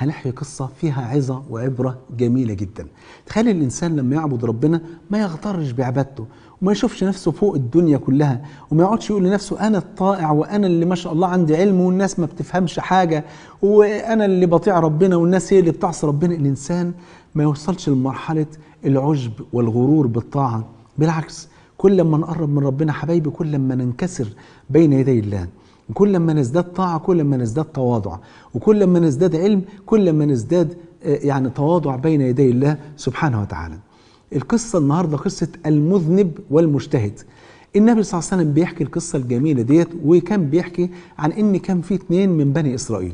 هنحكي قصة فيها عظة وعبرة جميلة جدا تخيل الإنسان لما يعبد ربنا ما يغترش بعبادته وما يشوفش نفسه فوق الدنيا كلها وما يقعدش يقول لنفسه أنا الطائع وأنا اللي ما شاء الله عندي علم والناس ما بتفهمش حاجة وأنا اللي بطيع ربنا والناس هي اللي بتعصي ربنا الإنسان ما يوصلش لمرحلة العجب والغرور بالطاعة بالعكس كل ما نقرب من ربنا حبايبي كل ما ننكسر بين يدي الله كل ما نزداد طاعة كل ما نزداد تواضع وكل ما نزداد علم كل ما نزداد آه، يعني تواضع بين يدي الله سبحانه وتعالى القصة النهاردة قصة المذنب والمجتهد النبي صلى الله عليه وسلم بيحكي القصة الجميلة ديت وكان بيحكي عن ان كان في اثنين من بني اسرائيل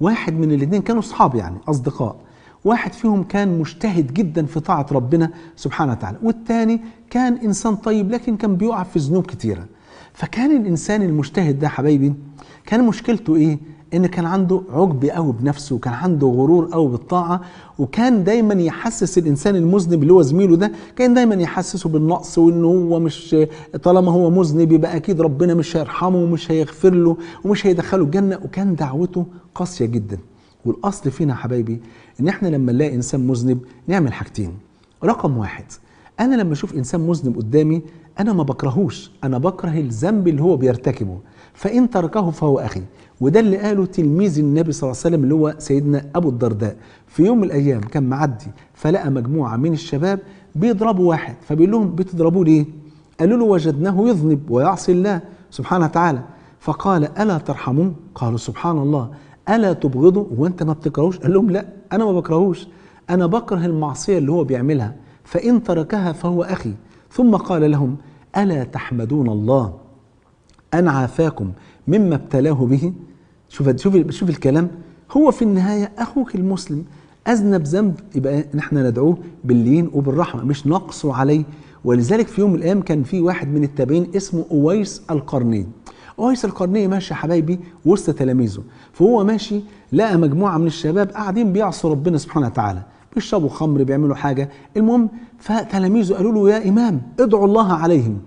واحد من الاثنين كانوا اصحاب يعني اصدقاء واحد فيهم كان مجتهد جدا في طاعة ربنا سبحانه وتعالى والثاني كان انسان طيب لكن كان بيقع في ذنوب كتيرة فكان الانسان المجتهد ده حبايبي كان مشكلته ايه ان كان عنده عجب قوي بنفسه وكان عنده غرور قوي بالطاعه وكان دايما يحسس الانسان المذنب اللي هو زميله ده كان دايما يحسسه بالنقص وان هو مش طالما هو مذنب يبقى اكيد ربنا مش هيرحمه ومش هيغفر له ومش هيدخله الجنه وكان دعوته قاسيه جدا والاصل فينا يا حبايبي ان احنا لما نلاقي انسان مذنب نعمل حاجتين رقم واحد انا لما اشوف انسان مذنب قدامي انا ما بكرهوش انا بكره الذنب اللي هو بيرتكبه فان تركه فهو اخي وده اللي قاله تلميذ النبي صلى الله عليه وسلم اللي هو سيدنا ابو الدرداء في يوم من الايام كان معدي فلقى مجموعه من الشباب بيضربوا واحد فبيقول لهم بتضربوه ليه قالوا له وجدناه يذنب ويعصي الله سبحانه وتعالى فقال الا ترحموه قالوا سبحان الله الا تبغضه وانت ما بتكرهوش قال لهم لا انا ما بكرهوش انا بكره المعصيه اللي هو بيعملها فان تركها فهو اخي ثم قال لهم ألا تحمدون الله أن عافاكم مما ابتلاه به شوف شوف شوف الكلام هو في النهاية أخوك المسلم أذنب ذنب يبقى نحن ندعوه باللين وبالرحمة مش نقص عليه ولذلك في يوم من الأيام كان في واحد من التابعين اسمه أويس القرني أويس القرني ماشي يا حبايبي وسط تلاميذه فهو ماشي لقى مجموعة من الشباب قاعدين بيعصوا ربنا سبحانه وتعالى بيشربوا خمر بيعملوا حاجة المهم فتلاميذه قالوا له يا إمام ادعوا الله عليهم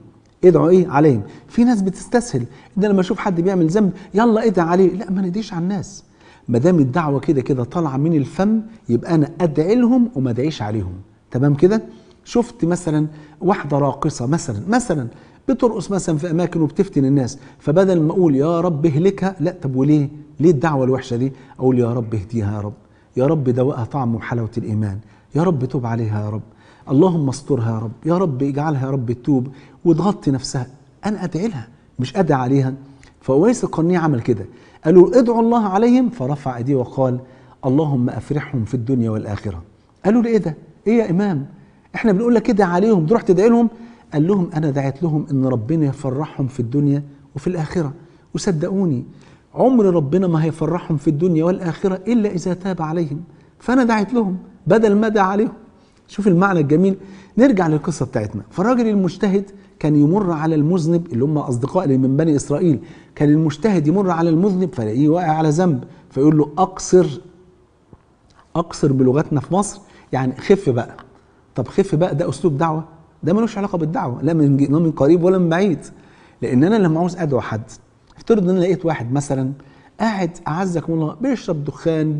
ادعوا ايه عليهم في ناس بتستسهل ان لما اشوف حد بيعمل ذنب يلا ادعي عليه لا ما نديش على الناس ما دام الدعوه كده كده طالعه من الفم يبقى انا ادعي لهم وما ادعيش عليهم تمام كده شفت مثلا واحده راقصه مثلا مثلا بترقص مثلا في اماكن وبتفتن الناس فبدل ما اقول يا رب اهلكها لا طب وليه ليه الدعوه الوحشه دي اقول يا رب اهديها يا رب يا رب دواءها طعم وحلاوة الإيمان يا رب توب عليها يا رب اللهم استرها يا رب يا رب اجعلها يا رب تتوب وتغطي نفسها أنا أدعي لها مش أدعي عليها فأويس القرنية عمل كده قالوا ادعوا الله عليهم فرفع ايديه وقال اللهم افرحهم في الدنيا والاخره قالوا لي ايه ده ايه يا امام احنا بنقول لك كده عليهم تروح تدعي لهم قال لهم انا دعيت لهم ان ربنا يفرحهم في الدنيا وفي الاخره وصدقوني عمر ربنا ما هيفرحهم في الدنيا والآخرة إلا إذا تاب عليهم فأنا دعيت لهم بدل ما دعا عليهم شوف المعنى الجميل نرجع للقصة بتاعتنا فالراجل المجتهد كان يمر على المذنب اللي هم أصدقاء من بني إسرائيل كان المجتهد يمر على المذنب فلاقيه واقع على ذنب فيقول له أقصر أقصر بلغتنا في مصر يعني خف بقى طب خف بقى ده أسلوب دعوة ده ملوش علاقة بالدعوة لا من, لا من قريب ولا من بعيد لأن أنا لما عاوز أدعو حد افترض ان انا لقيت واحد مثلا قاعد اعزك الله بيشرب دخان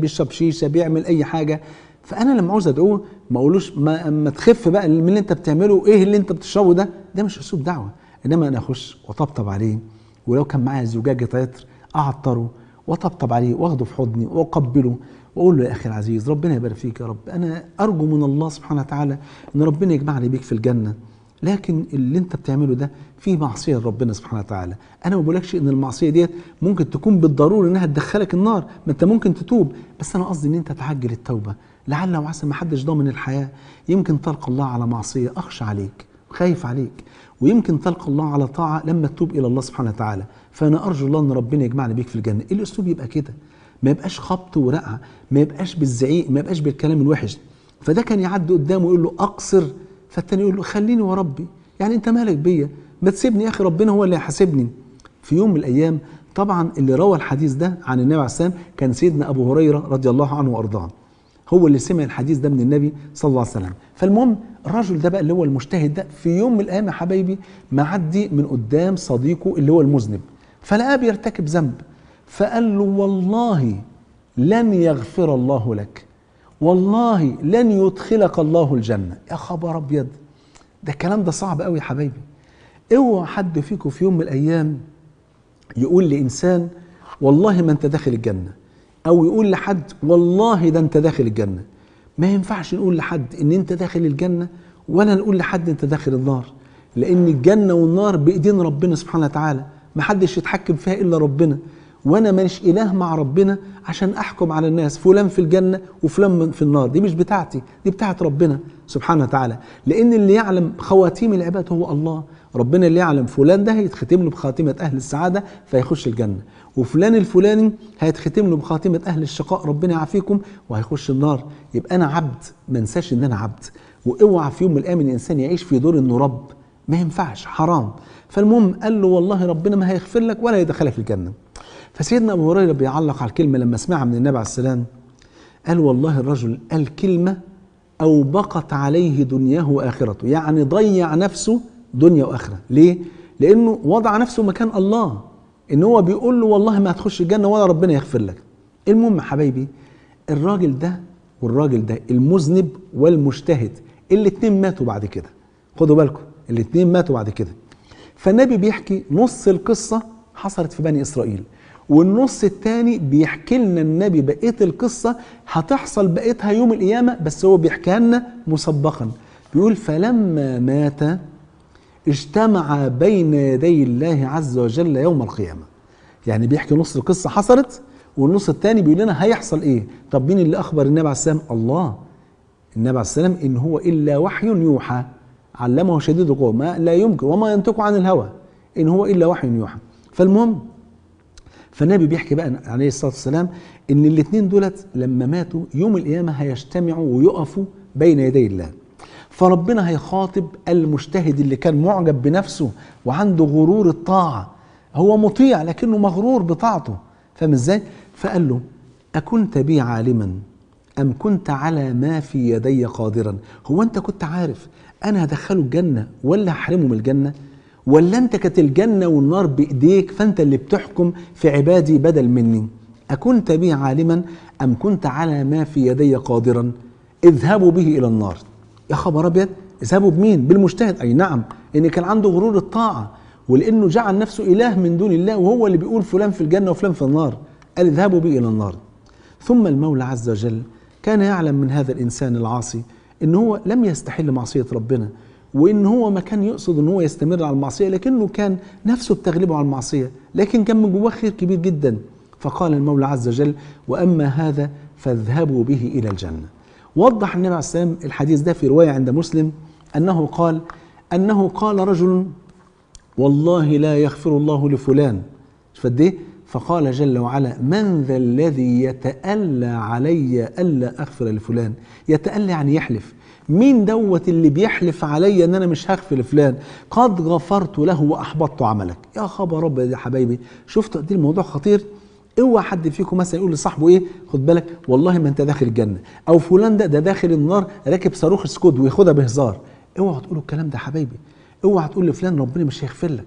بيشرب شيشه بيعمل اي حاجه فانا لما عاوز ادعوه ما اقولوش ما, ما تخف بقى من اللي انت بتعمله ايه اللي انت بتشربه ده ده مش اسلوب دعوه انما انا اخش واطبطب عليه ولو كان معايا زجاجه عطر اعطره واطبطب عليه واخده في حضني واقبله واقول له يا اخي العزيز ربنا يبارك فيك يا رب انا ارجو من الله سبحانه وتعالى ان ربنا يجمعني بيك في الجنه لكن اللي انت بتعمله ده فيه معصيه لربنا سبحانه وتعالى انا ما بقولكش ان المعصيه ديت ممكن تكون بالضروره انها تدخلك النار ما انت ممكن تتوب بس انا قصدي ان انت تعجل التوبه لعل وعسى ما حدش ضامن الحياه يمكن تلقى الله على معصيه اخشى عليك خايف عليك ويمكن تلقى الله على طاعه لما تتوب الى الله سبحانه وتعالى فانا ارجو الله ان ربنا يجمعنا بيك في الجنه الاسلوب يبقى كده ما يبقاش خبط ورقعه ما يبقاش بالزعيق ما يبقاش بالكلام الوحش فده كان يعدي قدامه يقول له اقصر فالتاني يقول له خليني وربي يعني انت مالك بيا ما تسيبني يا اخي ربنا هو اللي هيحاسبني في يوم من الايام طبعا اللي روى الحديث ده عن النبي عليه السلام كان سيدنا ابو هريره رضي الله عنه وارضاه هو اللي سمع الحديث ده من النبي صلى الله عليه وسلم فالمهم الراجل ده بقى اللي هو المجتهد ده في يوم من الايام يا حبايبي معدي من قدام صديقه اللي هو المذنب فلقاه بيرتكب ذنب فقال له والله لن يغفر الله لك والله لن يدخلك الله الجنه يا خبر ابيض ده الكلام ده صعب قوي يا حبايبي اوعى حد فيكم في يوم من الايام يقول لانسان والله ما انت داخل الجنه او يقول لحد والله ده انت داخل الجنه ما ينفعش نقول لحد ان انت داخل الجنه ولا نقول لحد انت داخل النار لان الجنه والنار بايدين ربنا سبحانه وتعالى محدش يتحكم فيها الا ربنا وانا ماليش اله مع ربنا عشان احكم على الناس فلان في الجنه وفلان في النار دي مش بتاعتي دي بتاعت ربنا سبحانه وتعالى لان اللي يعلم خواتيم العباد هو الله ربنا اللي يعلم فلان ده هيتختم له بخاتمه اهل السعاده فيخش الجنه وفلان الفلاني هيتختم له بخاتمه اهل الشقاء ربنا يعافيكم وهيخش النار يبقى انا عبد ما انساش ان انا عبد واوعى في يوم من الايام الانسان يعيش في دور انه رب ما ينفعش حرام فالمهم قال له والله ربنا ما هيغفر لك ولا يدخلك الجنه فسيدنا ابو هريره بيعلق على الكلمه لما سمعها من النبي عليه السلام قال والله الرجل قال كلمه اوبقت عليه دنياه واخرته يعني ضيع نفسه دنيا واخره ليه لانه وضع نفسه مكان الله ان هو بيقول له والله ما هتخش الجنه ولا ربنا يغفر لك المهم يا حبايبي الراجل ده والراجل ده المذنب والمجتهد الاثنين ماتوا بعد كده خدوا بالكم الاثنين ماتوا بعد كده فالنبي بيحكي نص القصه حصلت في بني اسرائيل والنص الثاني بيحكي لنا النبي بقيه القصه هتحصل بقيتها يوم القيامه بس هو بيحكيها لنا مسبقا بيقول فلما مات اجتمع بين يدي الله عز وجل يوم القيامه يعني بيحكي نص القصه حصلت والنص الثاني بيقول لنا هيحصل ايه طب مين اللي اخبر النبي عليه السلام الله النبي عليه السلام ان هو الا وحي يوحى علمه شديد القوه ما لا يمكن وما ينطق عن الهوى ان هو الا وحي يوحى فالمهم فالنبي بيحكي بقى عليه الصلاه والسلام ان الاثنين دولت لما ماتوا يوم القيامه هيجتمعوا ويقفوا بين يدي الله فربنا هيخاطب المجتهد اللي كان معجب بنفسه وعنده غرور الطاعه هو مطيع لكنه مغرور بطاعته فاهم ازاي فقال له اكنت بي عالما أم كنت على ما في يدي قادرا هو أنت كنت عارف أنا هدخله الجنة ولا هحرمه من الجنة ولا انت كانت الجنه والنار بايديك فانت اللي بتحكم في عبادي بدل مني اكنت بي عالما ام كنت على ما في يدي قادرا اذهبوا به الى النار يا خبر ابيض اذهبوا بمين بالمجتهد اي نعم لان كان عنده غرور الطاعه ولانه جعل نفسه اله من دون الله وهو اللي بيقول فلان في الجنه وفلان في النار قال اذهبوا به الى النار ثم المولى عز وجل كان يعلم من هذا الانسان العاصي ان هو لم يستحل معصيه ربنا وان هو ما كان يقصد ان هو يستمر على المعصيه لكنه كان نفسه بتغلبه على المعصيه لكن كان من جواه خير كبير جدا فقال المولى عز وجل واما هذا فاذهبوا به الى الجنه وضح النبي عليه السلام الحديث ده في روايه عند مسلم انه قال انه قال رجل والله لا يغفر الله لفلان شوف قد ايه فقال جل وعلا من ذا الذي يتألى علي ألا أغفر لفلان يتألى يعني يحلف مين دوت اللي بيحلف عليا ان انا مش هغفر لفلان قد غفرت له واحبطت عملك يا خبر رب يا حبايبي شفتوا قد الموضوع خطير اوعى حد فيكم مثلا يقول لصاحبه ايه خد بالك والله ما انت داخل الجنه او فلان ده ده داخل النار راكب صاروخ سكود وياخدها بهزار اوعى تقولوا الكلام ده حبايبي اوعى تقول لفلان ربنا مش هيغفر لك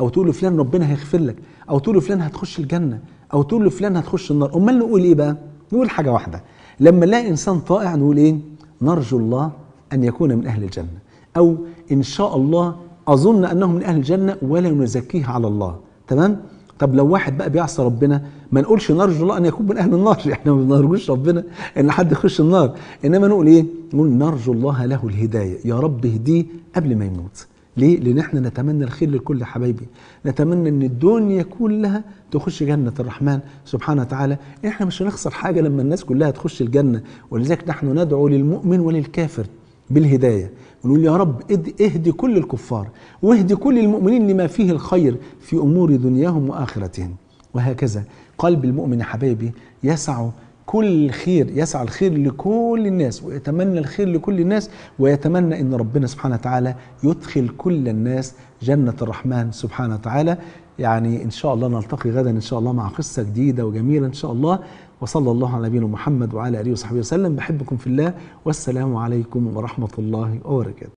او تقول لفلان ربنا هيغفر لك او تقول لفلان هتخش الجنه او تقول لفلان هتخش النار امال نقول ايه بقى نقول حاجه واحده لما نلاقي انسان طائع نقول ايه نرجو الله ان يكون من اهل الجنه او ان شاء الله اظن انه من اهل الجنه ولا نزكيه على الله تمام طب لو واحد بقى بيعصي ربنا ما نقولش نرجو الله ان يكون من اهل النار احنا ما بنرجوش ربنا ان حد يخش النار انما نقول ايه نقول نرجو الله له الهدايه يا رب اهديه قبل ما يموت ليه؟ لان احنا نتمنى الخير لكل حبايبي، نتمنى ان الدنيا كلها تخش جنه الرحمن سبحانه وتعالى، احنا مش هنخسر حاجه لما الناس كلها تخش الجنه، ولذلك نحن ندعو للمؤمن وللكافر بالهدايه، ونقول يا رب اهدي كل الكفار، واهدي كل المؤمنين لما فيه الخير في امور دنياهم واخرتهم، وهكذا قلب المؤمن يا حبايبي يسع كل خير يسعى الخير لكل الناس ويتمنى الخير لكل الناس ويتمنى ان ربنا سبحانه وتعالى يدخل كل الناس جنه الرحمن سبحانه وتعالى يعني ان شاء الله نلتقي غدا ان شاء الله مع قصه جديده وجميله ان شاء الله وصلى الله على نبينا محمد وعلى اله وصحبه وسلم بحبكم في الله والسلام عليكم ورحمه الله وبركاته